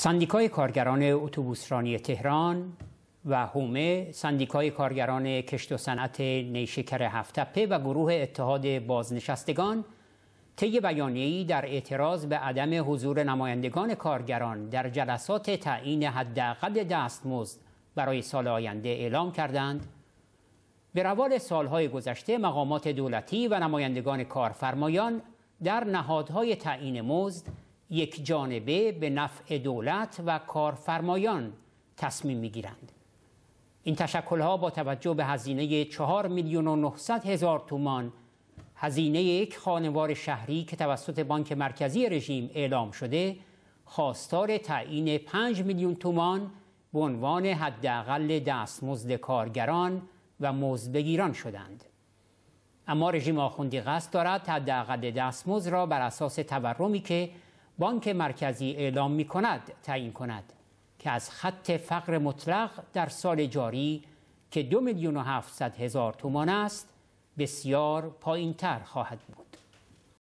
سندیکای کارگران اتوبوسرانی تهران و هومه سندیکای کارگران کشت و صنعت نیشکر هفتپه و گروه اتحاد بازنشستگان طی بیانیه‌ای در اعتراض به عدم حضور نمایندگان کارگران در جلسات تعیین حداقل دستمزد برای سال آینده اعلام کردند به روال سالهای گذشته مقامات دولتی و نمایندگان کارفرمایان در نهادهای تعیین مزد یک جانبه به نفع دولت و کارفرمایان تصمیم میگیرند این این ها با توجه به هزینه چهار میلیون و 900 هزار تومان هزینه یک خانوار شهری که توسط بانک مرکزی رژیم اعلام شده خواستار تعیین 5 میلیون تومان به عنوان حداقل دستمزد کارگران و مزدبگیران شدند اما رژیم آخوندی قصد دارد حداقل دستمزد را بر اساس تورمی که بانک مرکزی اعلام می کند تعیین کند که از خط فقر مطلق در سال جاری که دو میلیون و هفتصد هزار تومان است بسیار پایین تر خواهد بود.